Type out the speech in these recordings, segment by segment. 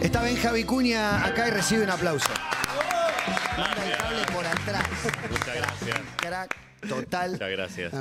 Está Ben Javi Cuña acá y recibe un aplauso. Manda el cable por atrás. Muchas gracias. Crack total. Muchas gracias.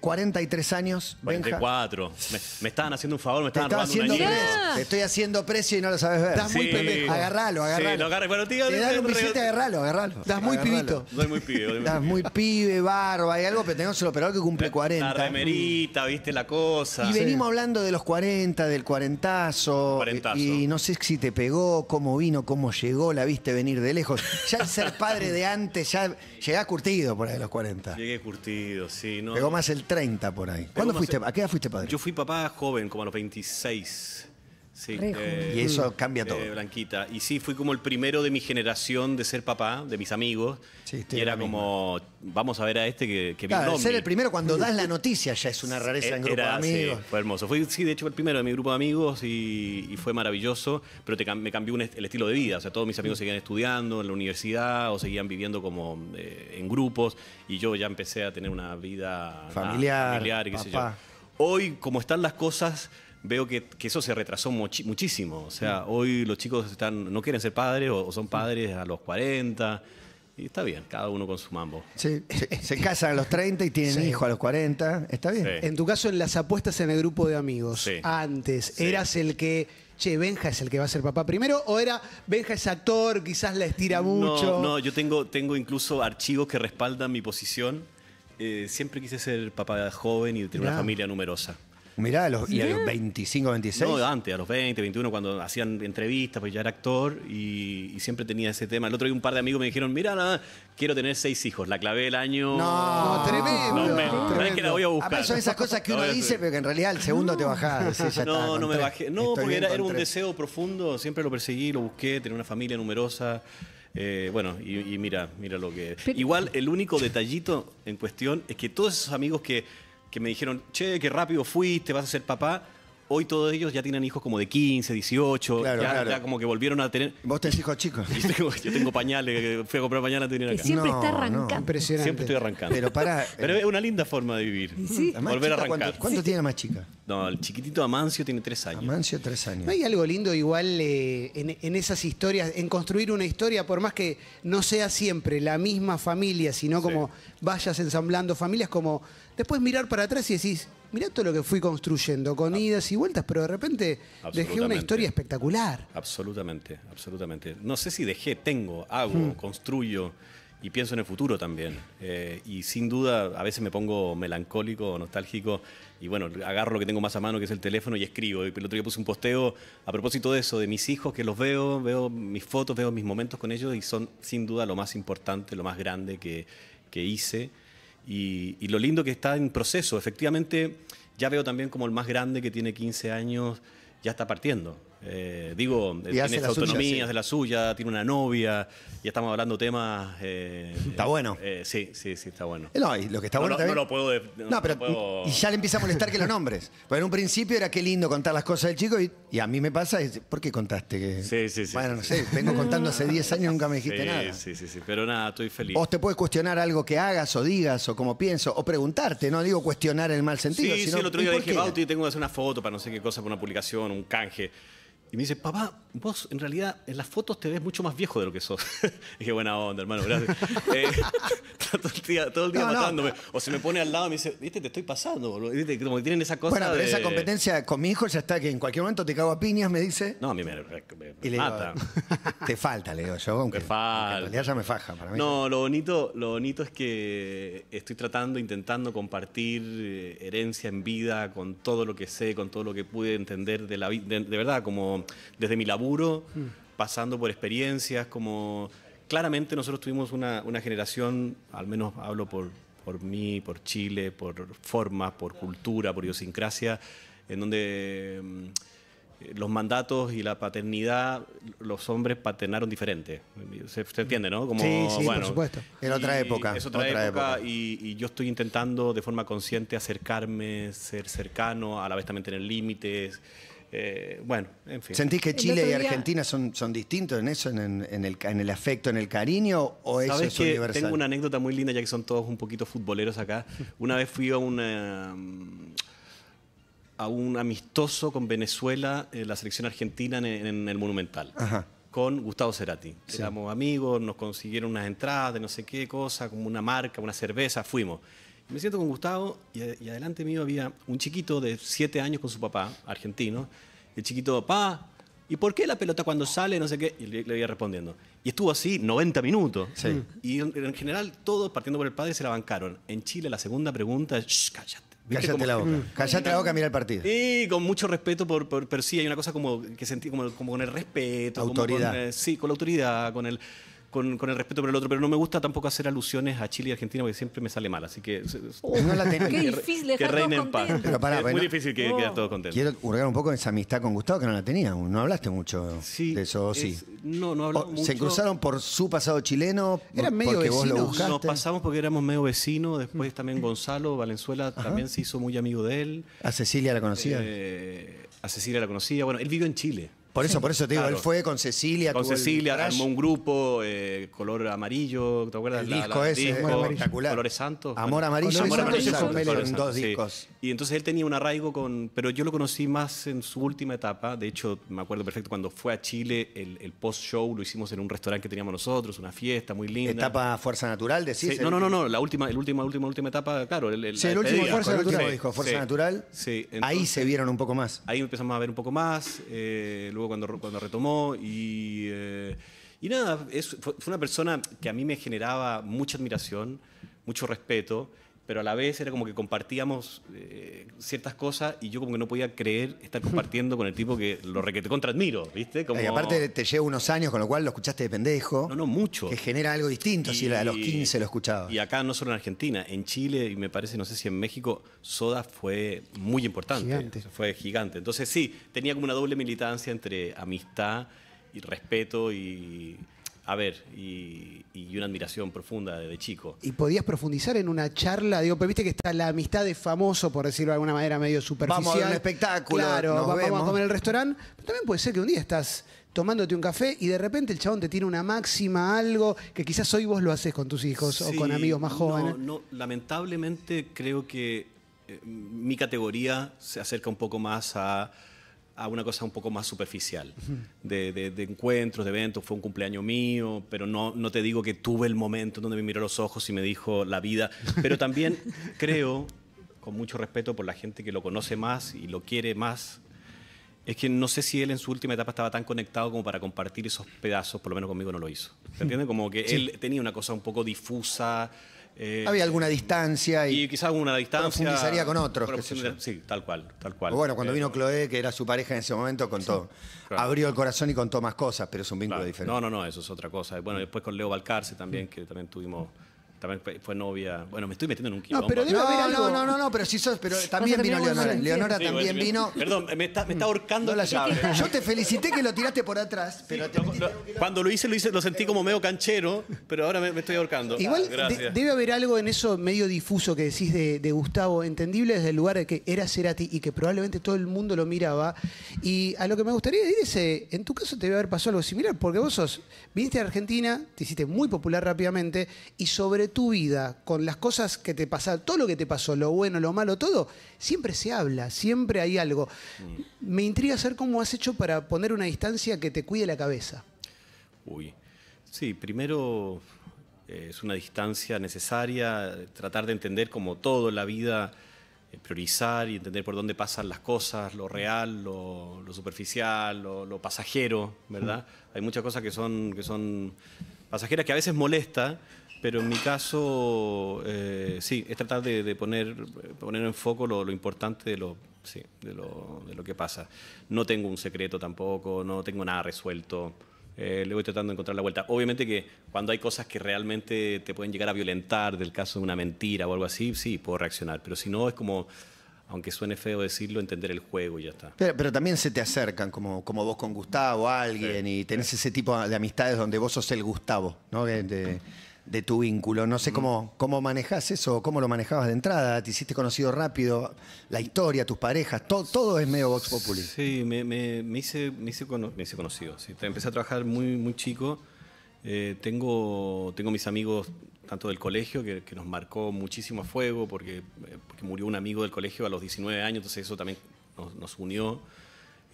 43 eh, años. 44. Me, estaban haciendo un favor, me estaban robando haciendo una precio. Te estoy haciendo precio y no lo sabes ver. Estás muy pendejo. Agarralo, agarralo. Sí, un billete, agarralo, agarralo. Estás muy pibito. Soy muy pibe. Estás muy pibe, barba y algo, pero tenemos el operador que cumple 40. La remerita, viste la cosa. Y venimos hablando de los 40, del cuarentazo. Y no sé si te pegó, cómo vino, cómo llegó, la viste venir de lejos. Ya el ser padre de antes, ya llegás curtido por ahí los 40. Llegué llegué curtido, sí. No. Pegó más el 30 por ahí. ¿Cuándo fuiste? ¿A qué edad fuiste padre? Yo fui papá joven, como a los 26. Eh, y eso mm, cambia todo. blanquita. Y sí, fui como el primero de mi generación de ser papá, de mis amigos. y era como, vamos a ver a este que, que claro, Ser el primero cuando das la noticia ya es una rareza en grupo de amigos. fue hermoso. Fui, sí, de hecho, el primero de mi grupo de amigos y, fue maravilloso, pero me cambió el estilo de vida. O sea, todos mis amigos mm. seguían estudiando en la universidad o seguían viviendo como eh, en grupos y yo ya empecé a tener una vida familiar, Hoy, como están las cosas, veo que, eso se retrasó muchísimo. O sea, mm. hoy los chicos están, no quieren ser padres o, son mm. padres a los 40. Y está bien, cada uno con su mambo. Sí, se, casan a los 30 y tienen hijos hijo a los 40. Está bien. En tu caso, en las apuestas en el grupo de amigos, antes, ¿eras el que, che, Benja es el que va a ser papá primero? ¿O era, Benja es actor, quizás la estira mucho? No, yo tengo, tengo incluso archivos que respaldan mi posición. Eh, siempre quise ser papá joven y tener una familia numerosa. Mirá, a los, y a los 25, 26. No, antes, a los 20, 21, cuando hacían entrevistas, pues ya era actor y, siempre tenía ese tema. El otro día un par de amigos me dijeron, mira, nada, quiero tener seis hijos. La clavé el año... No, tremendo. No, Es que la voy a buscar. Además son esas cosas que uno dice, pero que en realidad el segundo te bajás. no, no me bajé. No, porque era, un deseo profundo, siempre lo perseguí, lo busqué, tener una familia numerosa. Eh, bueno, y, mira, mira lo que... Igual, el único detallito en cuestión es que todos esos amigos que que me dijeron, che, qué rápido fuiste, vas a ser papá. Hoy todos ellos ya tienen hijos como de 15, 18, ya, como que volvieron a tener... ¿Vos tenés hijos chicos? Yo tengo, pañales, fui a comprar pañales tenía tener acá. siempre está arrancando. impresionante. Siempre estoy arrancando. Pero para... Pero eh, es una linda forma de vivir. Volver a arrancar. ¿Cuánto, tiene la más chica? No, el chiquitito Amancio tiene tres años. Amancio, tres años. No hay algo lindo igual eh, en, esas historias, en construir una historia, por más que no sea siempre la misma familia, sino como vayas ensamblando familias, como después mirar para atrás y decís, mirá todo lo que fui construyendo, con idas y vueltas, pero de repente dejé una historia espectacular. Absolutamente, absolutamente. No sé si dejé, tengo, hago, hmm. construyo y pienso en el futuro también. Eh, y sin duda, a veces me pongo melancólico nostálgico y bueno, agarro lo que tengo más a mano, que es el teléfono, y escribo. el otro día puse un posteo a propósito de eso, de mis hijos, que los veo, veo mis fotos, veo mis momentos con ellos y son sin duda lo más importante, lo más grande que, que hice y, lo lindo que está en proceso. Efectivamente, ya veo también como el más grande que tiene 15 años ya está partiendo. Eh, digo, eh, tiene esta autonomía, es de la suya, tiene una novia, y estamos hablando temas. Eh, está bueno. sí, sí, sí, está bueno. No, y lo que está bueno. No, lo puedo. No, pero. Y ya le empieza a molestar que los nombres. Porque en un principio era qué lindo contar las cosas del chico, y, a mí me pasa, es, ¿por qué contaste? Que, sí, sí, sí. Bueno, no sé, vengo contando hace 10 años, nunca me dijiste nada. Sí, sí, sí, pero nada, estoy feliz. Vos te puedes cuestionar algo que hagas o digas o como pienso, o preguntarte, no digo cuestionar el mal sentido. Sí, sí, el otro día dije, Bauti, tengo que hacer una foto para no sé qué cosa, para una publicación, un canje. Y me dice, papá, vos en realidad en las fotos te ves mucho más viejo de lo que sos. dije, buena onda, hermano, gracias. Eh, todo el día, matándome. O se me pone al lado y me dice, viste, te estoy pasando, boludo. Como que tienen esa cosa. Bueno, pero esa competencia con mi hijo ya está que en cualquier momento te cago a piñas, me dice. No, a mí me, mata. te falta, le digo yo, aunque, falta. en realidad ya me faja para mí. No, lo bonito, lo bonito es que estoy tratando, intentando compartir eh, herencia en vida con todo lo que sé, con todo lo que pude entender de la vida. De, de verdad, como desde mi labor Mm. pasando por experiencias, como claramente nosotros tuvimos una, una generación, al menos hablo por, por mí, por Chile, por forma por cultura, por idiosincrasia, en donde mm, los mandatos y la paternidad, los hombres paternaron diferente. ¿Se, entiende, no? Como, sí, sí, por supuesto. Era otra época. Es otra, época, Y, y, yo estoy intentando de forma consciente acercarme, ser cercano, a la vez también tener límites. Eh, bueno, en fin. ¿Sentís que Chile y Argentina son, son distintos en eso, en, el, en el afecto, en el cariño, o eso es que universal? Tengo una anécdota muy linda, ya que son todos un poquito futboleros acá. Una vez fui a un eh, a un amistoso con Venezuela, eh, la selección argentina en, el Monumental. Con Gustavo Cerati. Seamos Éramos amigos, nos consiguieron unas entradas de no sé qué cosa, como una marca, una cerveza, fuimos. Me siento con Gustavo y, adelante mío había un chiquito de 7 años con su papá, argentino. El chiquito, papá, ¿y por qué la pelota cuando sale, no sé qué? Y le, iba respondiendo. Y estuvo así 90 minutos. Y en, general todos, partiendo por el padre, se la bancaron. En Chile la segunda pregunta es, cállate. Cállate la boca. Mm. Cállate la boca, mira el partido. Y con mucho respeto, por, pero sí, hay una cosa como que sentí como, con el respeto. Autoridad. con, eh, sí, con la autoridad, con el con, el respeto por el otro, pero no me gusta tampoco hacer alusiones a Chile y Argentina porque siempre me sale mal, así que... Oh. no la que reine en paz. es muy difícil que quedar oh. todos contentos. Quiero hurgar un poco esa amistad con Gustavo, que no la tenía no hablaste mucho de eso, sí. No, no hablamos mucho. ¿Se cruzaron por su pasado chileno? ¿Eran medio Nos pasamos porque éramos medio vecinos, después mm. también Gonzalo Valenzuela también se hizo muy amigo de él. ¿A Cecilia la conocía? Eh, a Cecilia la conocía, bueno, él vivió en Chile. Por eso, por eso te digo, él fue con Cecilia. Con Cecilia, armó un grupo, eh, color amarillo, ¿te acuerdas? El disco ese, Colores Santos. Amor Amarillo, Amarillo, dos discos. Y entonces él tenía un arraigo con... Pero yo lo conocí más en su última etapa. De hecho, me acuerdo perfecto, cuando fue a Chile, el, post-show lo hicimos en un restaurante que teníamos nosotros, una fiesta muy linda. ¿Etapa Fuerza Natural, decís? no, no, no, no, la última, el última, última, última etapa, claro. El, sí, el último, Fuerza Natural. dijo disco, Fuerza Natural. Sí. ahí se vieron un poco más. Ahí empezamos a ver un poco más. Eh, cuando, retomó y, eh, nada, es, fue una persona que a mí me generaba mucha admiración, mucho respeto pero a la vez era como que compartíamos eh, ciertas cosas y yo como que no podía creer estar compartiendo con el tipo que lo requete contra admiro, ¿viste? Como... Y aparte te llevo unos años, con lo cual lo escuchaste de pendejo. No, no, mucho. Que genera algo distinto, si a los 15 lo escuchaba. Y acá, no solo en Argentina, en Chile, y me parece, no sé si en México, Soda fue muy importante. Gigante. Fue gigante. Entonces sí, tenía como una doble militancia entre amistad y respeto y a ver y, una admiración profunda de chico. ¿Y podías profundizar en una charla? Digo, pero viste que está la amistad de famoso, por decirlo de alguna manera, medio superficial. Vamos a un espectáculo. Claro, vamos a comer en el restaurante. también puede ser que un día estás tomándote un café y de repente el chabón te tiene una máxima, algo que quizás hoy vos lo haces con tus hijos o con amigos más jóvenes. No, no lamentablemente creo que eh, mi categoría se acerca un poco más a a una cosa un poco más superficial, de, de, encuentros, de eventos, fue un cumpleaños mío, pero no, no te digo que tuve el momento donde me miró los ojos y me dijo la vida, pero también creo, con mucho respeto por la gente que lo conoce más y lo quiere más, es que no sé si él en su última etapa estaba tan conectado como para compartir esos pedazos, por lo menos conmigo no lo hizo. ¿Te entiendes? Como que él tenía una cosa un poco difusa, eh, Había alguna distancia. Y, quizás alguna distancia. Profundizaría con otros. sí, tal cual, tal cual. bueno, cuando eh, vino Chloé, que era su pareja en ese momento, contó. Abrió el corazón y contó más cosas, pero es un vínculo diferente. No, no, no, eso es otra cosa. Bueno, después con Leo Balcarce también, mm. que también tuvimos también fue, novia. Bueno, me estoy metiendo en un quilombo. No, pero debe haber No, no, no, pero sí sos, pero también vino Leonora. Leonora también vino. Perdón, me está, ahorcando la Yo te felicité que lo tiraste por atrás, Cuando lo hice, lo hice, lo sentí como medio canchero, pero ahora me, estoy ahorcando. Igual debe haber algo en eso medio difuso que decís de, Gustavo, entendible desde el lugar de que era Cerati y que probablemente todo el mundo lo miraba. Y a lo que me gustaría decir es, eh, en tu caso te debe haber pasado algo similar, porque vos sos, viniste a Argentina, te hiciste muy popular rápidamente y sobre todo tu vida, con las cosas que te pasaron, todo lo que te pasó, lo bueno, lo malo, todo, siempre se habla, siempre hay algo. Mm. Me intriga saber cómo has hecho para poner una distancia que te cuide la cabeza. Uy, sí, primero eh, es una distancia necesaria, tratar de entender como todo la vida, eh, priorizar y entender por dónde pasan las cosas, lo real, lo, superficial, lo, pasajero, ¿verdad? Mm. Hay muchas cosas que son, que son pasajeras que a veces molesta, pero en mi caso, eh, sí, es tratar de, poner, poner en foco lo, importante de lo, de lo, de, lo, que pasa. No tengo un secreto tampoco, no tengo nada resuelto. Eh, le voy tratando de encontrar la vuelta. Obviamente que cuando hay cosas que realmente te pueden llegar a violentar, del caso de una mentira o algo así, sí, puedo reaccionar. Pero si no, es como, aunque suene feo decirlo, entender el juego y ya está. Pero, también se te acercan, como, como vos con Gustavo, alguien, y tenés ese tipo de amistades donde vos sos el Gustavo, ¿no? de tu vínculo. No sé cómo, cómo manejas eso, cómo lo manejabas de entrada, te hiciste conocido rápido, la historia, tus parejas, todo, es medio Vox Populi. Sí, me, me, hice, me, hice, conocido. Empecé a trabajar muy, muy chico. Eh, tengo, tengo mis amigos tanto del colegio, que, nos marcó muchísimo fuego, eh, porque, murió un amigo del colegio a los 19 años, entonces eso también nos, unió.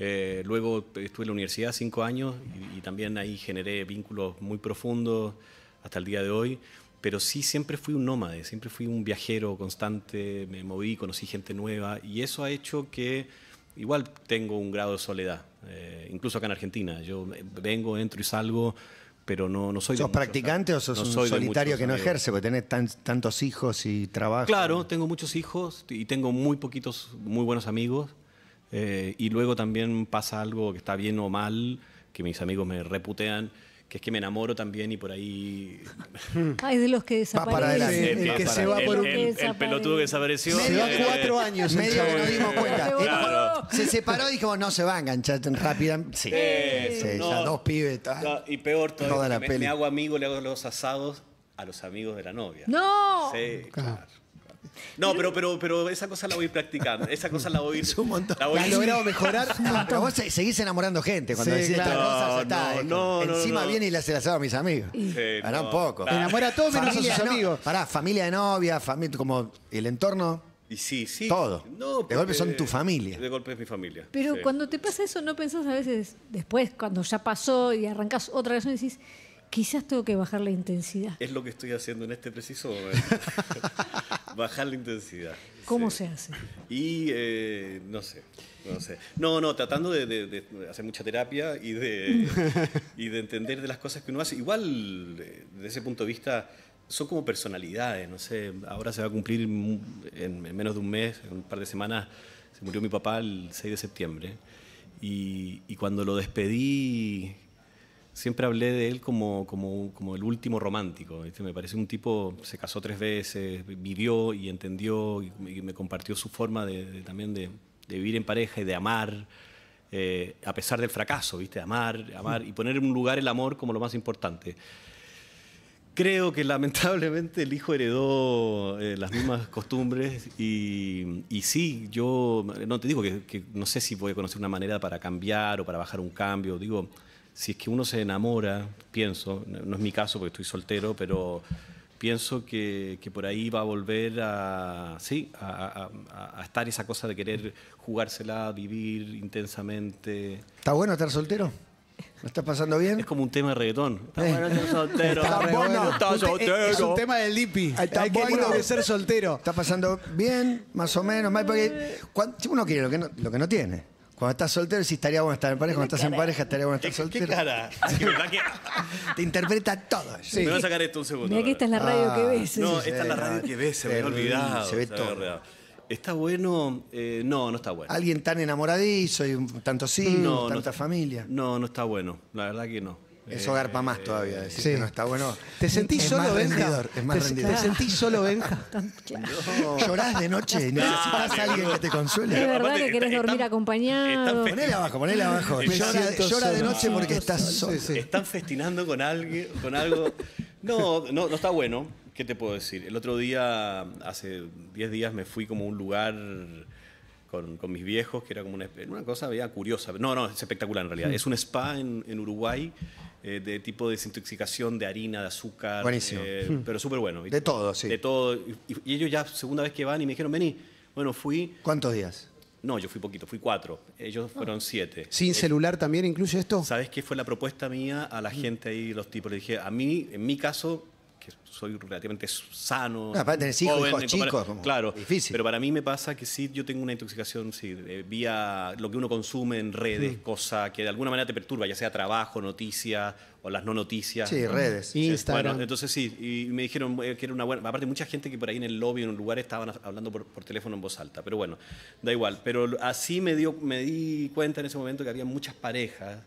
Eh, luego estuve en la universidad cinco años y también ahí generé vínculos muy profundos hasta el día de hoy, pero sí siempre fui un nómade, siempre fui un viajero constante, me moví, conocí gente nueva y eso ha hecho que igual tengo un grado de soledad, eh, incluso acá en Argentina, yo vengo, entro y salgo. Pero no, no soy ¿Sos practicante o sos un solitario que no ejerce? Porque tenés tantos hijos y trabajo. Claro, tengo muchos hijos y tengo muy poquitos, muy buenos amigos. Eh, y luego también pasa algo que está bien o mal, que mis amigos me reputean que es que me enamoro también y por ahí. Ay, de los que desaparecen. Sí, el, el, que se va por un. El, el, pelotudo que desapareció. Se va eh, cuatro años, medio que nos dimos cuenta. Se separó y dijimos, no se va a enganchar rápida. Sí. Eh, sí ya dos pibes. No, y peor todavía. Toda me, hago amigo, le hago los asados a los amigos de la novia. ¡No! Sí, claro. No, pero, pero, pero esa cosa la voy a ir practicando. Esa cosa la voy a ir. un montón. La voy a mejorar. pero vos seguís enamorando gente cuando decís encima viene y la se la a mis amigos. un poco. enamora a todos menos a sus amigos. pará, familia de novia, familia, como el entorno. sí, sí. Todo. De golpe son tu familia. De golpe es mi familia. Pero cuando te pasa eso, ¿no pensás a veces después, cuando ya pasó y arrancas otra vez, decís, quizás tengo que bajar la intensidad? Es lo que estoy haciendo en este preciso momento. Bajar la intensidad. ¿Cómo se hace? Y eh, no sé, no sé. No, no, tratando de, hacer mucha terapia y de, y de entender de las cosas que uno hace. Igual, eh, desde ese punto de vista, son como personalidades, no sé. Ahora se va a cumplir en, menos de un mes, en un par de semanas, se murió mi papá el 6 de septiembre. Y, y cuando lo despedí siempre hablé de él como, como, como el último romántico. Me parece un tipo, se casó tres veces, vivió y entendió y, me compartió su forma de, también de, vivir en pareja y de amar, eh, a pesar del fracaso, ¿viste? amar, amar y poner en un lugar el amor como lo más importante. Creo que lamentablemente el hijo heredó eh, las mismas costumbres y, y, sí, yo no te digo que, que no sé si voy a conocer una manera para cambiar o para bajar un cambio, digo, si es que uno se enamora, pienso, no es mi caso porque estoy soltero, pero pienso que, por ahí va a volver a, sí, a, estar esa cosa de querer jugársela, vivir intensamente. ¿Está bueno estar soltero? ¿Lo estás pasando bien? Es como un tema de reggaetón. Está bueno eh. estar eh, soltero. Es, un tema del lipi. Hay bueno. que ser soltero. Está pasando bien, más o menos. Más uno quiere lo que no, lo que no tiene. Cuando estás soltero sí estaría bueno estar en pareja, cuando estás en pareja estaría bueno estar soltero. ¿Qué cara? Te interpreta todo. Me voy a sacar esto un segundo. Mira que esta es la radio que ah, ves. No, esta es la radio que ves, se me había olvidado. se ve todo. ¿Está bueno? Eh, no, no está bueno. Alguien tan enamoradizo y tanto sí, No, tanta familia. No, no está bueno. La verdad que no. Eso para más todavía, decir sí. no está bueno. ¿Te sentís solo Benja? es más ¿Te, ¿Te sentís solo Benja? Llorás de noche, necesitas a alguien que te consuele. Es verdad que querés dormir acompañado. Ponele abajo, ponele abajo. Llora, de noche porque estás solo. Están festinando con, alguien, con algo. No, no, no está bueno. ¿Qué te puedo decir? El otro día, hace 10 días, me fui como a un lugar con, mis viejos, que era como una, cosa curiosa. No, no, es espectacular en realidad. Mm. Es un spa en Uruguay eh, de tipo de desintoxicación de harina, de azúcar. Buenísimo. Eh, hmm. pero súper bueno. De todo, sí. De todo. Y, ellos ya, segunda vez que van, y me dijeron, vení. Bueno, fui. ¿Cuántos días? No, yo fui poquito, fui cuatro. Ellos ah. fueron siete. ¿Sin celular también incluye esto? ¿Sabes qué fue la propuesta mía a la hmm. gente ahí, los tipos? Le dije, a mí, en mi caso, que soy relativamente sano. joven, claro. Difícil. Pero para mí me pasa que sí, yo tengo una intoxicación sí, eh, vía lo que uno consume en redes, mm. cosa que de alguna manera te perturba, ya sea trabajo, noticias o las no noticias. Sí, redes. Instagram. Bueno, entonces sí, y me dijeron eh, que era una buena. Aparte, mucha gente que por ahí en el lobby, en un lugar, estaban hablando por, teléfono en voz alta. Pero bueno, da igual. Pero así me, me di cuenta en ese momento que había muchas parejas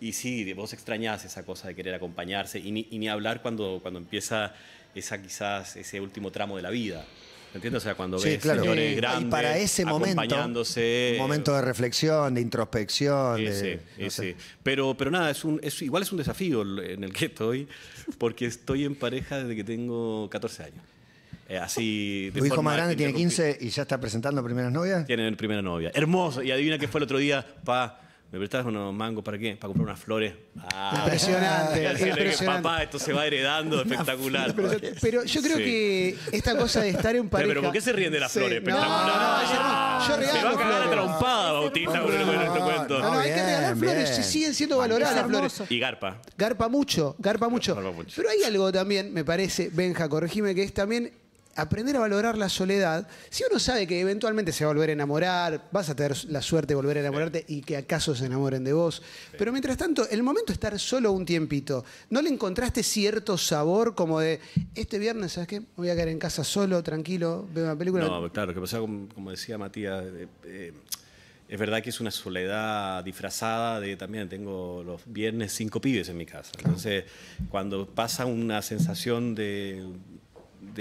y sí, vos extrañás esa cosa de querer acompañarse y ni, hablar cuando, cuando empieza esa quizás ese último tramo de la vida. ¿Entiendes? O sea, cuando ves señores sí. grandes y para ese momento, momento de reflexión, de introspección. Sí, sí. Pero, pero nada, es igual es un desafío en el que estoy, porque estoy en pareja desde que tengo 14 años. Eh, así Tu hijo más grande tiene 15 y ya está presentando primeras novias. Tiene primera novia. Hermoso. Y adivina qué fue el otro día, pa. ¿me prestás unos mangos para qué? Para comprar unas flores. Ah, impresionante. Papá, esto se va heredando, espectacular. Pero, yo creo que esta cosa de estar en pareja... Pero, ¿por qué se ríen de las flores? Espectacular. No, yo, Se va a cagar la trompada, Bautista, con este cuento. No, no, hay que regalar flores, siguen siendo valoradas flores. Y garpa. Garpa mucho, garpa mucho. Pero hay algo también, me parece, Benja, corregime, que es también aprender a valorar la soledad, si uno sabe que eventualmente se va a volver a enamorar, vas a tener la suerte de volver a enamorarte y que acaso se enamoren de vos, pero mientras tanto, el momento de estar solo un tiempito, ¿no le encontraste cierto sabor como de, este viernes, ¿sabes qué? Me Voy a quedar en casa solo, tranquilo, veo una película? No, claro, que pasa como, decía Matías, eh, es verdad que es una soledad disfrazada de también tengo los viernes cinco pibes en mi casa. Entonces, cuando pasa una sensación de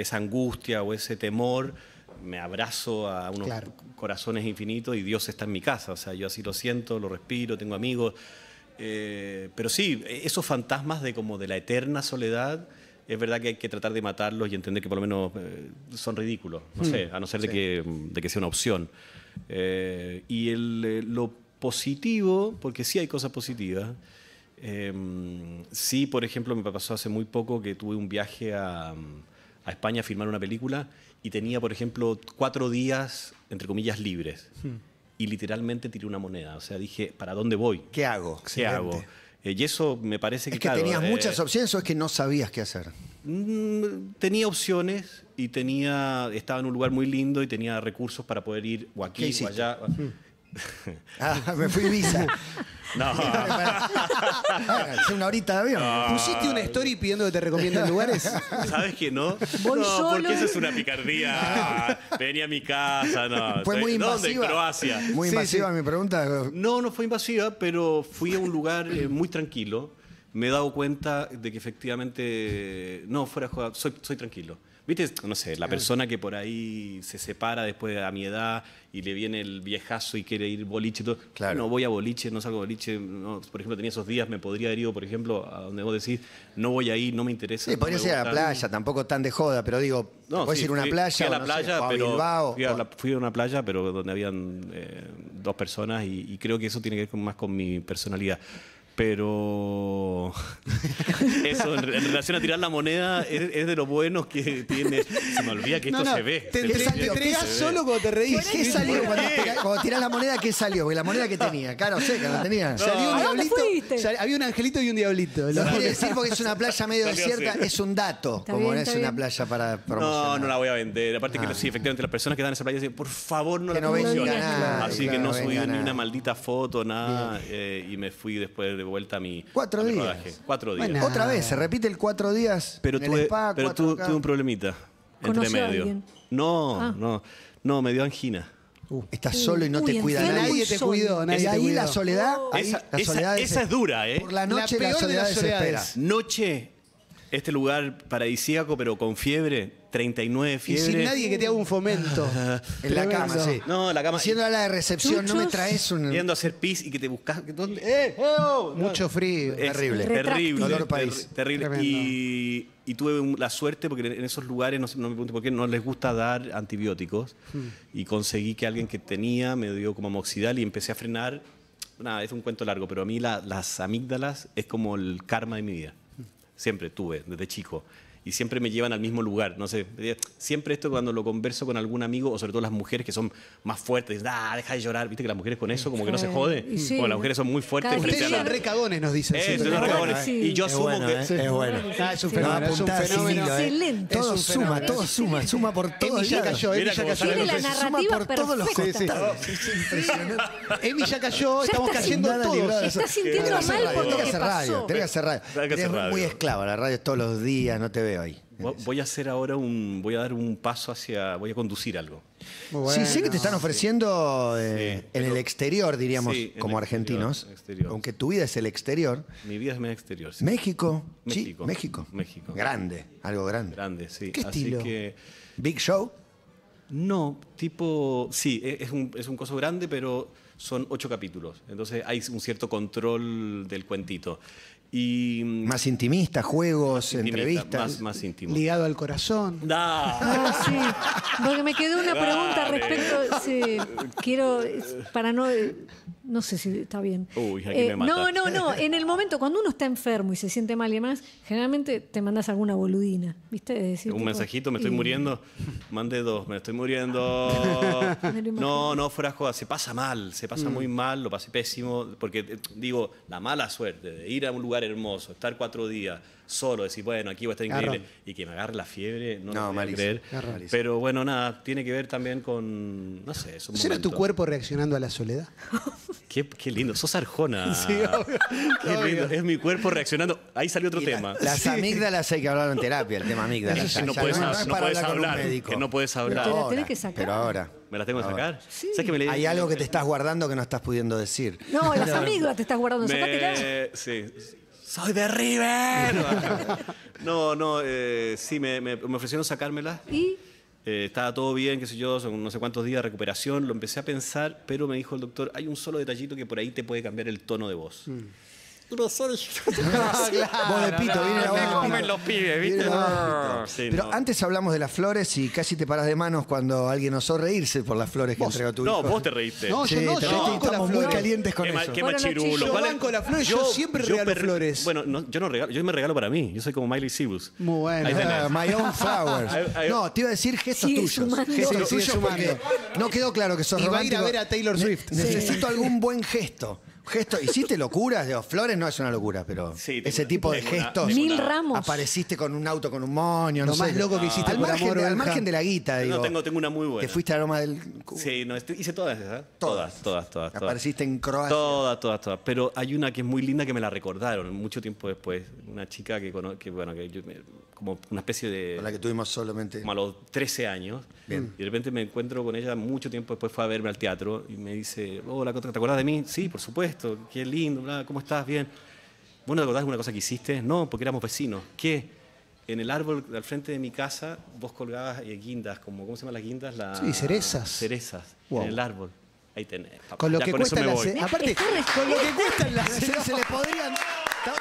esa angustia o ese temor, me abrazo a unos corazones infinitos y Dios está en mi casa. O sea, yo así lo siento, lo respiro, tengo amigos. Eh, pero sí, esos fantasmas de como de la eterna soledad, es verdad que hay que tratar de matarlos y entender que por lo menos eh, son ridículos, no hmm. sé, a no ser de, que, de que sea una opción. Eh, y el, lo positivo, porque sí hay cosas positivas, sí, por ejemplo, me pasó hace muy poco que tuve un viaje a a España a filmar una película y tenía, por ejemplo, cuatro días, entre comillas, libres. Hmm. Y literalmente tiré una moneda. O sea, dije, ¿para dónde voy? ¿Qué hago? ¿Qué hago? Eh, y eso me parece que... Es que tenías eh, muchas opciones o es que no sabías qué hacer. Mm, tenía opciones y tenía, estaba en un lugar muy lindo y tenía recursos para poder ir o aquí o allá. Hmm. Ah, me fui visa. No. ¿Es una horita de avión. ¿Pusiste una story pidiendo que te recomienden lugares? ¿Sabes que no? ¿Voy no, porque eso es una picardía. Vení venía a mi casa, Fue muy invasiva. ¿Dónde? Croacia. Muy invasiva mi pregunta. No, no fue invasiva, pero fui a un lugar eh, muy tranquilo. Me he dado cuenta de que efectivamente, no, fuera a soy, soy tranquilo. Viste, no sé, la persona que por ahí se separa después de a mi edad y le viene el viejazo y quiere ir boliche y todo. Claro. No voy a boliche, no salgo boliche. Por ejemplo, tenía esos días, me podría haber ido, por ejemplo, a donde vos decís, no voy ahí, no me interesa. Sí, podría ser a la playa, tampoco tan de joda, pero digo, no, puedes ir a una playa. Fui a la playa, sé, Bilbao, fui, a una playa, pero donde habían eh, dos personas y, creo que eso tiene que ver más con mi personalidad. Pero eso, en relación a tirar la moneda, es, de lo buenos que tiene. Se me olvida que esto se ve. Te, entregas solo cuando te reís. ¿Qué salió? Cuando, tiras la moneda, ¿qué salió? Porque la moneda que tenía, claro, sé que la tenía. Salió un diablito. había un angelito y un diablito. Lo voy a decir porque es una playa medio desierta, es un dato. como no es una playa para promocionar. No, no la voy a vender. Aparte que ah. sí, efectivamente, las personas que dan esa playa dicen, por favor, no la no Así que no subí ni una maldita foto, nada. Eh, y me fui después de vuelta mi, cuatro a mi días. Cuatro días. Otra vez, se repite el cuatro días. Pero, tuve, pero tuve un problemita entre medio. No, ah. no, no, me dio angina. Uh, Estás solo y no te cuida nadie. Nadie te cuidó, nadie ahí la soledad, Esa, la es dura, ¿eh? Por la noche la, peor de soledad las soledades. Noche este lugar paradisíaco, pero con fiebre, 39 fiebre. Y sin nadie que te haga un fomento. en la cama, sí. No, la cama. Siendo la de recepción, no me traes un. Viendo a hacer pis y que te buscas. ¡Eh! eh oh, Mucho frío. terrible. Terrible. Terrible. Y, tuve la suerte, porque en esos lugares, no, me pregunto por qué, no les gusta dar antibióticos. Hmm. Y conseguí que alguien que tenía me dio como amoxidal y empecé a frenar. Nada, es un cuento largo, pero a mí la, las amígdalas es como el karma de mi vida siempre tuve desde chico y siempre me llevan al mismo lugar. No sé, eh, siempre esto cuando lo converso con algún amigo, o sobre todo las mujeres que son más fuertes, dicen, ah, deja de llorar. Viste que las mujeres con eso como que no se jode. o las mujeres son muy fuertes. Ustedes son recagones, nos dicen. Eh, son Y yo asumo que... ¿eh? Es bueno. Ah, es un fenómeno. es un fenómeno. ¿eh? Excelente. Todo suma, todo suma. Suma por todos los oh, ya cayó. Emi ya cayó. Tiene por todos los costados. impresionante. Emi ya cayó. Estamos cayendo todos. Estás sintiendo mal por lo que pasó. tiene que hacer radio. Es muy esclava. La radio todos los días, no te ve ahí. Voy a hacer ahora un, voy a dar un paso hacia, voy a conducir algo. sí, sé que te están ofreciendo en el exterior, diríamos, como argentinos. Aunque tu vida es el exterior. Mi vida es el exterior. México, Sí, México, México, grande, algo grande. Grande, sí. ¿Qué Así estilo? Que, Big Show. No, tipo, sí, e, es un, es un coso grande, pero son ocho capítulos. Entonces hay un cierto control del cuentito. Y, más intimista, juegos, entrevistas. Más, más íntimo. Ligado al corazón. No, Porque me quedó una pregunta respecto. quiero. Para no. Eh, no sé si está bien. Uy, eh, me mata. No, no, no. En el momento, cuando uno está enfermo y se siente mal y demás, generalmente te mandas alguna boludina. ¿Viste? Un mensajito, me estoy muriendo. Mande dos, me estoy muriendo. no no, fuera joda se pasa mal, se pasa mm. muy mal, lo pasé pésimo. Porque eh, digo, la mala suerte de ir a un lugar hermoso, estar cuatro días solo, decir, bueno, aquí va a estar increíble, y que me agarre la fiebre, no, me lo voy creer. Pero bueno, nada, tiene que ver también con, no sé, ¿Eso tu cuerpo reaccionando a la soledad? Qué, lindo, sos arjona. Qué lindo, es mi cuerpo reaccionando. Ahí salió otro tema. las amígdalas hay que hablar en terapia, el tema amígdalas. no puedes, no, puedes hablar, que no puedes hablar. Pero, ahora, que sacar. pero ahora. ¿Me las tengo que sacar? Sí. Hay algo que te estás guardando que no estás pudiendo decir. No, las amígdalas te estás guardando, me... Sí, soy de River. no, no, eh, sí, me, ofrecieron sacármela. ¿Y? Eh, estaba todo bien, qué sé yo, son no sé cuántos días de recuperación, lo empecé a pensar, pero me dijo el doctor, hay un solo detallito que por ahí te puede cambiar el tono de voz. Mm no y no, Vos de pito, no, viene no, la comen los pibes, ¿viste? Ah, Pero antes hablamos de las flores y casi te paras de manos cuando alguien osó reírse por las flores que entregó tu No, vos te reíste. No, yo no, yo banco muy calientes con eso. Qué machirulo. Yo las flores, yo, siempre regalo flores. Bueno, yo no regalo, yo me regalo para mí. Yo soy como Miley Cyrus. Muy bueno. Ah, my own flowers. no, te iba a decir gestos tuyos. Gestos, no quedó claro que sos romántico. Y va a ir a ver a Taylor Swift. Necesito algún buen gesto. ¿Gestos? hiciste locuras, digo, Flores no es una locura, pero ese tipo de gestos. Mil Ramos. Apareciste con un auto, con un moño, Lo más loco que hiciste al margen, de, la guita, digo. tengo, una muy buena. Te fuiste al aroma del... Sí, hice todas esas. ¿eh? Todas. Todas, todas, Apareciste en Croacia. Todas, todas, todas. Pero hay una que es muy linda que me la recordaron mucho tiempo después. Una chica que, que bueno, que yo como una especie de... Con la que tuvimos solamente... como a los 13 años. Y de repente me encuentro con ella mucho tiempo después, fue a verme al teatro y me dice, hola, ¿te acuerdas de mí? Sí, por supuesto. Qué lindo, ¿cómo estás? Bien. Bueno, ¿te acordás una cosa que hiciste? No, porque éramos vecinos. que En el árbol al frente de mi casa vos colgabas eh, guindas, como, ¿cómo se llaman las guindas? Sí, cerezas. Cerezas en el árbol. Ahí tenés. Con lo que con me voy. Aparte, con lo que cuestan las... Se le podrían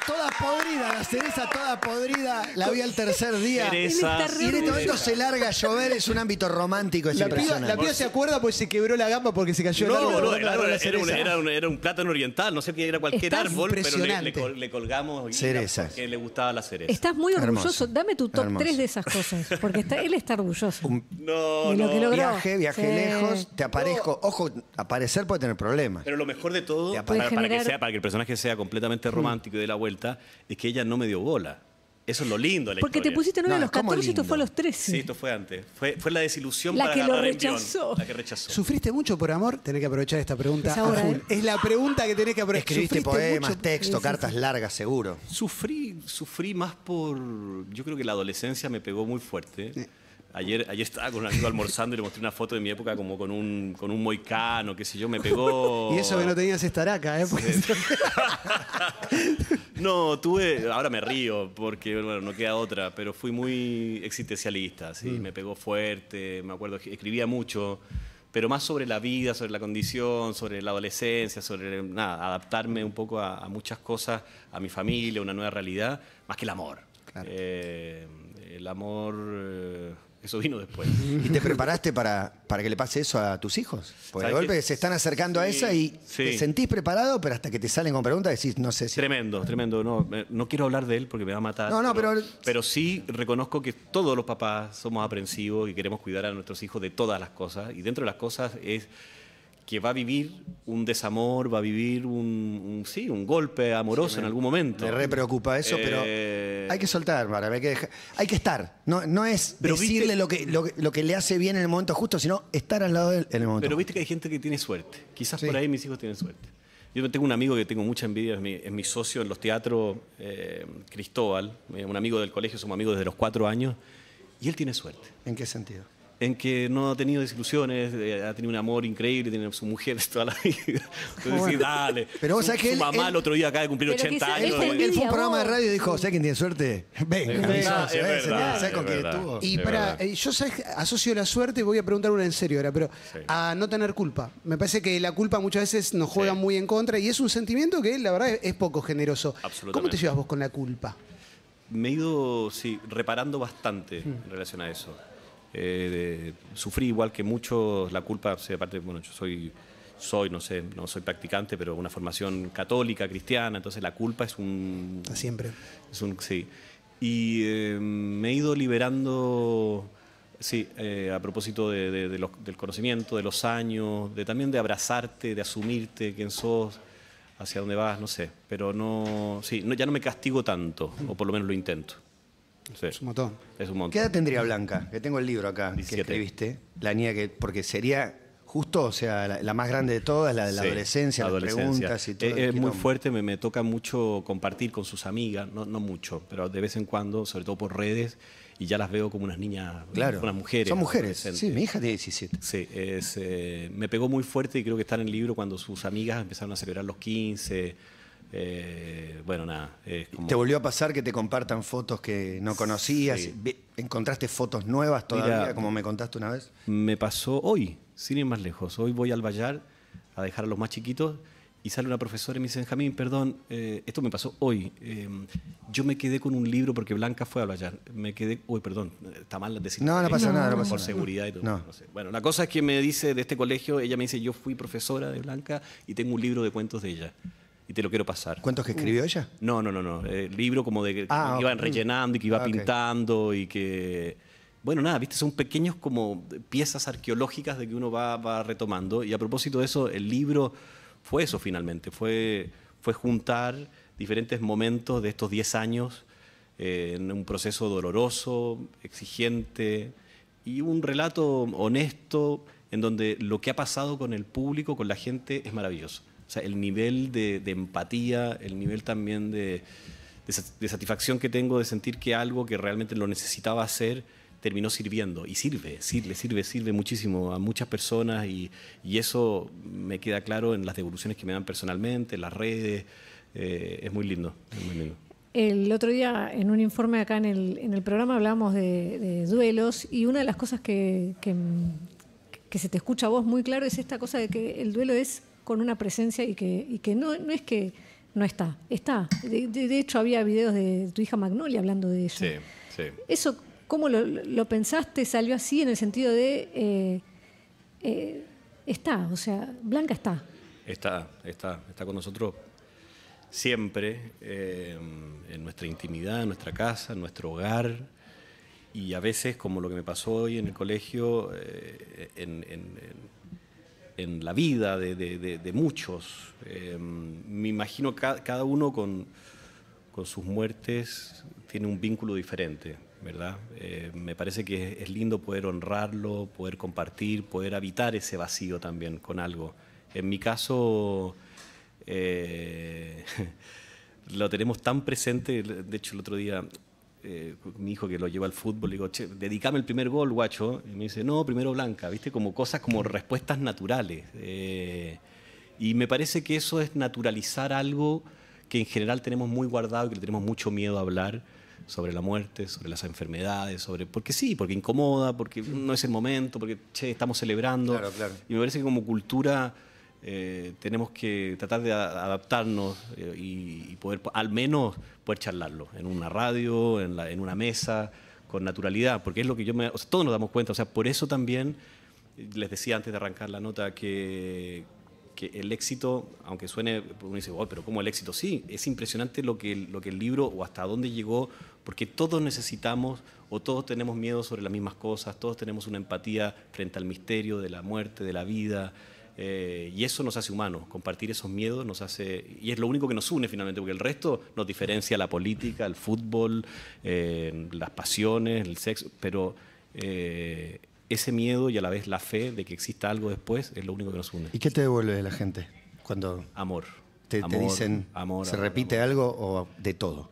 toda podrida, la cereza toda podrida, la vi al tercer día. Y este este se larga a llover, es un ámbito romántico La piba, se acuerda porque se quebró la gamba porque se cayó el árbol. No, no, era, un, plátano oriental, no sé qué era cualquier árbol, pero le- colgamos Cereza. le gustaba la cereza. Estás muy orgulloso. Dame tu top tres de esas cosas, porque él está orgulloso. No, Viaje, viaje lejos, te aparezco. Ojo, aparecer puede tener problemas. Pero lo mejor de todo, para, que sea, para que el personaje sea completamente mm. romántico y de la vuelta es que ella no me dio bola. Eso es lo lindo Porque te pusiste en no, a los 14 y esto fue a los 13. Sí, esto fue antes. Fue, fue la desilusión la para que lo rechazó. la que rechazó. ¿Sufriste mucho por amor? Tenés que aprovechar esta pregunta. Pues ¿eh? Es, la pregunta que tenés que aprovechar. Escribiste poemas, texto, cartas largas, seguro. Sufrí, sufrí más por... Yo creo que la adolescencia me pegó muy fuerte. Ayer, ayer estaba con un amigo almorzando y le mostré una foto de mi época como con un, con un moicano, qué sé yo, me pegó. y eso que no tenías estar acá, ¿eh? Pues, no, tuve. Ahora me río porque, bueno, no queda otra, pero fui muy existencialista, sí. Mm. Me pegó fuerte, me acuerdo, escribía mucho pero más sobre la vida, sobre la condición, sobre la adolescencia, sobre nada, adaptarme un poco a, muchas cosas, a mi familia, una nueva realidad, más que el amor. Eh, el amor... Eh, eso vino después. ¿Y te preparaste para, para que le pase eso a tus hijos? Porque de golpe se están acercando a esa y te sentís preparado, pero hasta que te salen con preguntas decís, no sé si. Tremendo, tremendo. No, no quiero hablar de él porque me va a matar. No, no, pero. Pero, pero sí reconozco que todos los papás somos aprensivos y queremos cuidar a nuestros hijos de todas las cosas. Y dentro de las cosas es que va a vivir un desamor, va a vivir un, sí, un golpe amoroso en algún momento. Me preocupa eso, pero eh, hay que soltar, para hay que hay que estar. No, no es decirle lo, que, lo, que le hace bien en el momento justo, sino estar al lado de él en el momento. Pero viste que hay gente que tiene suerte. Quizás por ahí mis hijos tienen suerte. Yo tengo un amigo que tengo mucha envidia, es mi, socio en los teatros, eh, Cristóbal, eh, un amigo del colegio, somos amigos desde los cuatro años, y él tiene suerte. ¿En qué sentido? en que no ha tenido desilusiones, eh, ha tenido un amor increíble, tiene su mujer toda la vida. dale. Pero que mamá el otro día acaba de cumplir 80 años. un programa de radio y dijo, ¿sabes quién tiene suerte? ven con quién estuvo? Y para, eh, yo asocio la suerte, voy a preguntar una en serio ahora, pero a no tener culpa. Me parece que la culpa muchas veces nos juega muy en contra y es un sentimiento que la verdad es- poco generoso. Absolutamente. ¿Cómo te llevas vos con la culpa? Me he ido sí, reparando bastante en mm. relación a eso. Eh, sufrí igual que muchos la culpa, sea, aparte, bueno, yo soy, soy, no sé, no soy practicante, pero una formación católica, cristiana, entonces la culpa es un... Siempre. Es un, sí. Y eh, me he ido liberando, sí, eh, a propósito de, del conocimiento, de los años, de también de abrazarte, de asumirte quién sos hacia dónde vas, no sé, pero no, sí, no, ya no me castigo tanto, o por lo menos lo intento. Es un montón. ¿Qué edad tendría Blanca? Que tengo el libro acá que escribiste. La niña que. Porque sería justo, o sea, la, más grande de todas, la de la adolescencia, las preguntas y todo. Eh, es, muy fuerte, me, toca mucho compartir con sus amigas, no, no mucho, pero de vez en cuando, sobre todo por redes, y ya las veo como unas niñas, claro. unas mujeres. Son mujeres, sí, mi hija tiene 17. Sí, eh, me pegó muy fuerte y creo que está en el libro cuando sus amigas empezaron a celebrar los 15 eh, bueno, nada. ¿Te volvió a pasar que te compartan fotos que no conocías? ¿Encontraste fotos nuevas todavía, como me contaste una vez? Me pasó hoy, sin ir más lejos. Hoy voy al Vallar a dejar a los más chiquitos y sale una profesora y me dice, Benjamín, perdón, eh, esto me pasó hoy. Eh, yo me quedé con un libro porque Blanca fue al Vallar. Me quedé, uy, perdón, está mal decir. No, no pasa nada, no Por seguridad y todo. No sé. Bueno, la cosa es que me dice de este colegio, ella me dice, yo fui profesora de Blanca y tengo un libro de cuentos de ella y te lo quiero pasar. ¿cuántos que uh. escribió ella? No, no, no, no. El eh, libro como de que ah, iban rellenando y que iba ah, pintando y que... Bueno, nada, viste, son pequeños como piezas arqueológicas de que uno va, va retomando. Y a propósito de eso, el libro fue eso finalmente, fue, fue juntar diferentes momentos de estos 10 años eh, en un proceso doloroso, exigente y un relato honesto en donde lo que ha pasado con el público, con la gente, es maravilloso. O sea, el nivel de, empatía, el nivel también de, satisfacción que tengo de sentir que algo que realmente lo necesitaba hacer terminó sirviendo. Y sirve, sirve, sirve, sirve muchísimo a muchas personas y, eso me queda claro en las devoluciones que me dan personalmente, en las redes. Eh, es muy lindo, muy lindo. El otro día en un informe acá en el, programa hablábamos de, duelos y una de las cosas que, que, que se te escucha a vos muy claro es esta cosa de que el duelo es con una presencia y que, no, es que no está, está. De, hecho, había videos de tu hija Magnolia hablando de eso. Sí, sí. Eso, ¿cómo lo, pensaste? ¿Salió así en el sentido de... Eh, eh, está, o sea, Blanca está. Está, está, está con nosotros siempre, eh, en nuestra intimidad, en nuestra casa, en nuestro hogar. Y a veces, como lo que me pasó hoy en el colegio, en en la vida de, muchos. Eh, me imagino cada uno con, sus muertes tiene un vínculo diferente, ¿verdad? Eh, me parece que es lindo poder honrarlo, poder compartir, poder habitar ese vacío también con algo. En mi caso... Eh, lo tenemos tan presente, de hecho el otro día eh, pues, mi hijo que lo lleva al fútbol, le digo, che, dedícame el primer gol, guacho. Y me dice, no, primero Blanca, ¿viste? Como cosas, como respuestas naturales. Eh, y me parece que eso es naturalizar algo que en general tenemos muy guardado y que le tenemos mucho miedo a hablar sobre la muerte, sobre las enfermedades, sobre porque sí, porque incomoda, porque no es el momento, porque che, estamos celebrando. Y me parece que como cultura eh, tenemos que tratar de adaptarnos eh, y, poder al menos poder charlarlo en una radio, en, una mesa, con naturalidad, porque es lo que yo me... O sea, todos nos damos cuenta, o sea, por eso también eh, les decía antes de arrancar la nota que, que el éxito, aunque suene, uno dice, oh, pero ¿cómo el éxito? Sí, es impresionante lo que, lo que el libro o hasta dónde llegó, porque todos necesitamos o todos tenemos miedo sobre las mismas cosas, todos tenemos una empatía frente al misterio de la muerte, de la vida, eh, y eso nos hace humanos, compartir esos miedos nos hace, y es lo único que nos une finalmente, porque el resto nos diferencia la política, el fútbol, eh, las pasiones, el sexo, pero eh, ese miedo y a la vez la fe de que exista algo después es lo único que nos une. ¿Y qué te devuelve la gente cuando... Amor. Te, dicen, amor, ¿se repite algo o de todo?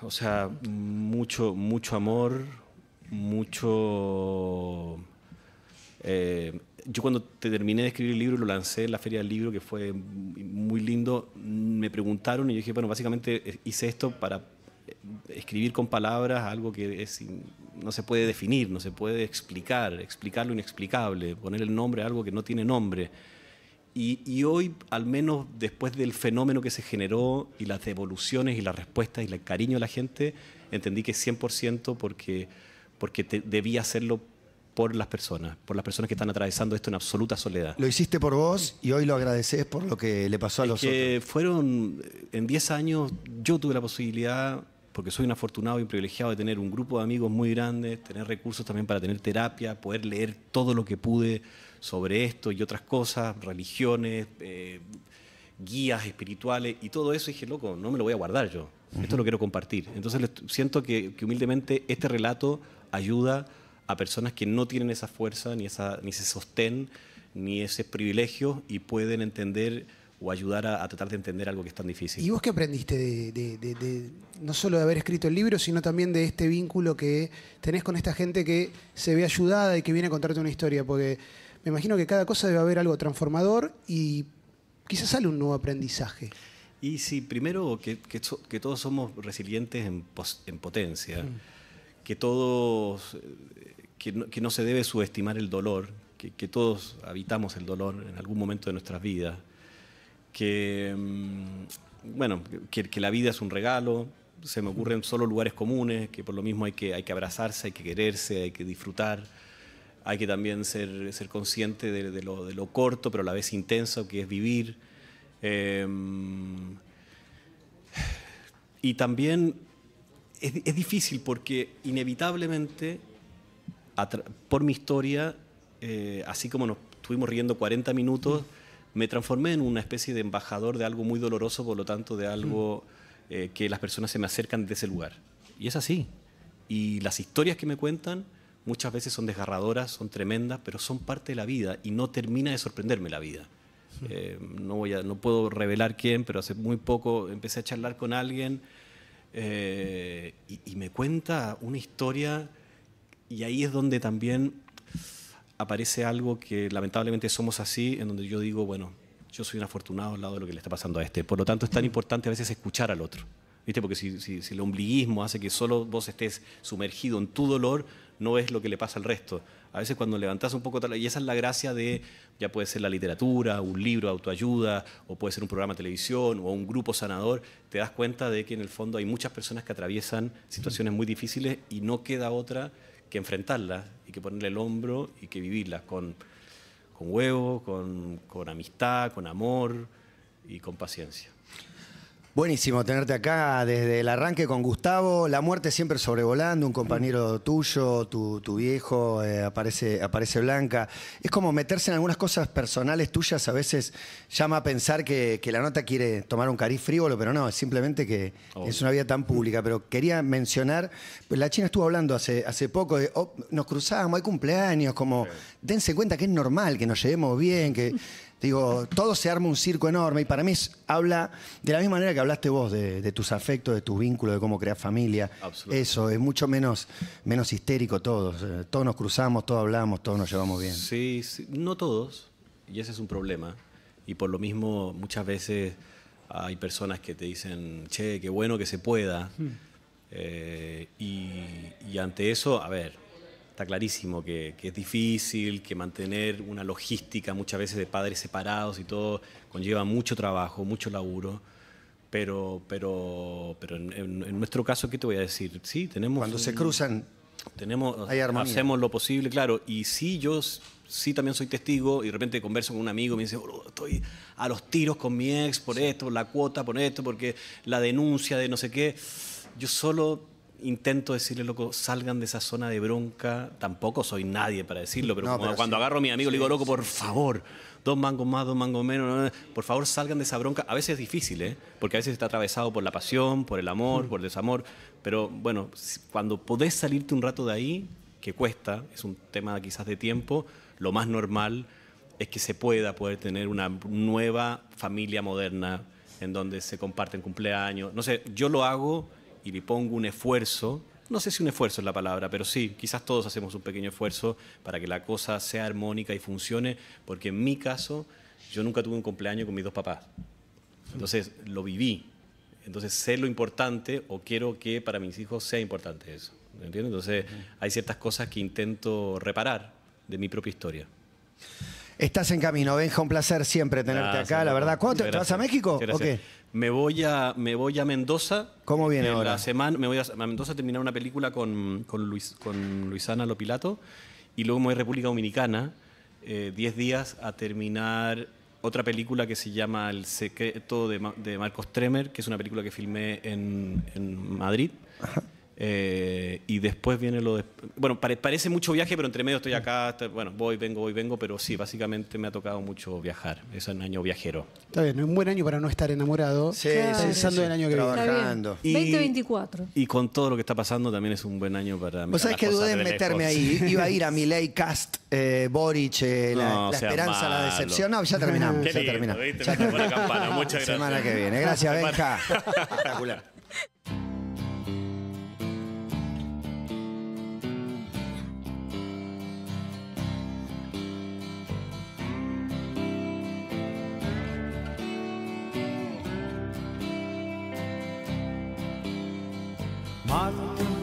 o sea, mucho, mucho amor, mucho eh, yo cuando terminé de escribir el libro y lo lancé en la feria del libro, que fue muy lindo, me preguntaron y yo dije, bueno, básicamente eh, hice esto para eh, escribir con palabras algo que no se puede definir, no se puede explicar, explicar lo inexplicable, poner el nombre a algo que no tiene nombre. Y, hoy, al menos después del fenómeno que se generó y las devoluciones y las respuestas y el cariño de la gente, entendí que 100% porque, porque debía hacerlo por las personas, por las personas que están atravesando esto en absoluta soledad. Lo hiciste por vos y hoy lo agradeces por lo que le pasó a es los que otros. Fueron, en 10 años yo tuve la posibilidad, porque soy un afortunado y privilegiado de tener un grupo de amigos muy grande, tener recursos también para tener terapia, poder leer todo lo que pude sobre esto y otras cosas, religiones, eh, guías espirituales y todo eso. Y dije, loco, no me lo voy a guardar yo, esto lo quiero compartir. Entonces siento que, que humildemente este relato ayuda a personas que no tienen esa fuerza, ni, esa, ni ese sostén, ni ese privilegio y pueden entender o ayudar a, tratar de entender algo que es tan difícil. ¿Y vos qué aprendiste de, no solo de haber escrito el libro, sino también de este vínculo que tenés con esta gente que se ve ayudada y que viene a contarte una historia? Porque me imagino que cada cosa debe haber algo transformador y quizás sale un nuevo aprendizaje. Y sí, primero que, todos somos resilientes en, potencia, mm. que todos que no, se debe subestimar el dolor, que, todos habitamos el dolor en algún momento de nuestras vidas, que, mm, bueno, que, la vida es un regalo, se me ocurren solo lugares comunes, que por lo mismo hay que, hay que abrazarse, hay que quererse, hay que disfrutar, hay que también ser, ser consciente de, lo, de lo corto, pero a la vez intenso que es vivir. Em, y también es, es, difícil porque inevitablemente por mi historia, eh, así como nos estuvimos riendo 40 minutos, me transformé en una especie de embajador de algo muy doloroso, por lo tanto, de algo eh, que las personas se me acercan de ese lugar. Y es así. Y las historias que me cuentan muchas veces son desgarradoras, son tremendas, pero son parte de la vida y no termina de sorprenderme la vida. Eh, no, voy a, no puedo revelar quién, pero hace muy poco empecé a charlar con alguien y me cuenta una historia y ahí es donde también aparece algo que lamentablemente somos así, en donde yo digo, bueno, yo soy un afortunado al lado de lo que le está pasando a este. Por lo tanto, es tan importante a veces escuchar al otro. ¿Viste? Porque si, el ombliguismo hace que solo vos estés sumergido en tu dolor, no es lo que le pasa al resto. A veces cuando levantás un poco, y esa es la gracia de, ya puede ser la literatura, un libro de autoayuda, o puede ser un programa de televisión, o un grupo sanador, te das cuenta de que en el fondo hay muchas personas que atraviesan situaciones muy difíciles y no queda otra que enfrentarlas y que ponerle el hombro y que vivirlas con, huevo, con, con amistad, con amor y con paciencia. Buenísimo tenerte acá desde el arranque con Gustavo. La muerte siempre sobrevolando, un compañero tuyo, tu, viejo, eh, aparece, aparece Blanca. Es como meterse en algunas cosas personales tuyas, a veces llama a pensar que, la nota quiere tomar un cariz frívolo, pero no, es simplemente que es una vida tan pública. Pero quería mencionar, la China estuvo hablando hace, hace poco, de, oh, nos cruzábamos, hay cumpleaños, como dense cuenta que es normal, que nos lleguemos bien, que... Digo, todo se arma un circo enorme y para mí habla de la misma manera que hablaste vos de, tus afectos, de tus vínculos, de cómo crear familia. Eso, es mucho menos, menos histérico todos. Eh, todos nos cruzamos, todos hablamos, todos nos llevamos bien. Sí, no todos, y ese es un problema. Y por lo mismo, muchas veces hay personas que te dicen, che, qué bueno que se pueda. Hmm. Eh, y ante eso, a ver, está clarísimo que, es difícil, que mantener una logística muchas veces de padres separados y todo conlleva mucho trabajo, mucho laburo. Pero, pero, pero en, nuestro caso, ¿qué te voy a decir? Sí, tenemos. Cuando se cruzan, tenemos, hacemos lo posible, claro. Y sí, yo sí también soy testigo y de repente converso con un amigo y me dice, estoy a los tiros con mi ex por esto, por la cuota, por esto, porque la denuncia de no sé qué. Yo solo intento decirle, loco, salgan de esa zona de bronca. Tampoco soy nadie para decirlo, pero, cuando agarro a mi amigo, le digo, loco, por favor, dos mangos más, dos mangos menos, por favor salgan de esa bronca. A veces es difícil, ¿eh? porque a veces está atravesado por la pasión, por el amor, mm. por el desamor. Pero bueno, cuando podés salirte un rato de ahí, que cuesta, es un tema quizás de tiempo, lo más normal es que se pueda poder tener una nueva familia moderna en donde se comparten cumpleaños. No sé, yo lo hago y le pongo un esfuerzo, no sé si un esfuerzo es la palabra, pero sí, quizás todos hacemos un pequeño esfuerzo para que la cosa sea armónica y funcione, porque en mi caso yo nunca tuve un cumpleaños con mis dos papás. Entonces lo viví. Entonces sé lo importante o quiero que para mis hijos sea importante eso. ¿Entiendes? Entonces hay ciertas cosas que intento reparar de mi propia historia. Estás en camino, Benja, un placer siempre tenerte acá, la verdad. ¿Cuándo te, vas a México? Me voy a, me voy a Mendoza. ¿Cómo viene ahora? La semana, me voy a, Mendoza a terminar una película con, con, Luis, con Luisana Lopilato y luego me voy a República Dominicana 10 eh, días a terminar otra película que se llama El secreto de, Marcos Tremer, que es una película que filmé en, en Madrid. Ajá. Eh, y después viene lo de... Bueno, parece mucho viaje, pero entre medio estoy acá, bueno, voy, vengo, voy, vengo, pero sí, básicamente me ha tocado mucho viajar. Es un año viajero. Está bien, es un buen año para no estar enamorado, sí, pensando en el año que trabajando. viene. Y, 2024. Y con todo lo que está pasando también es un buen año para... Vos sabés que dudé en meterme ahí. Iba a ir a mi ley cast, eh, Boric, eh, la, esperanza, la decepción. No, ya terminamos. Qué ya terminamos. Ya, la campana. Muchas gracias. Semana que viene. Gracias, Benja. Espectacular. Mas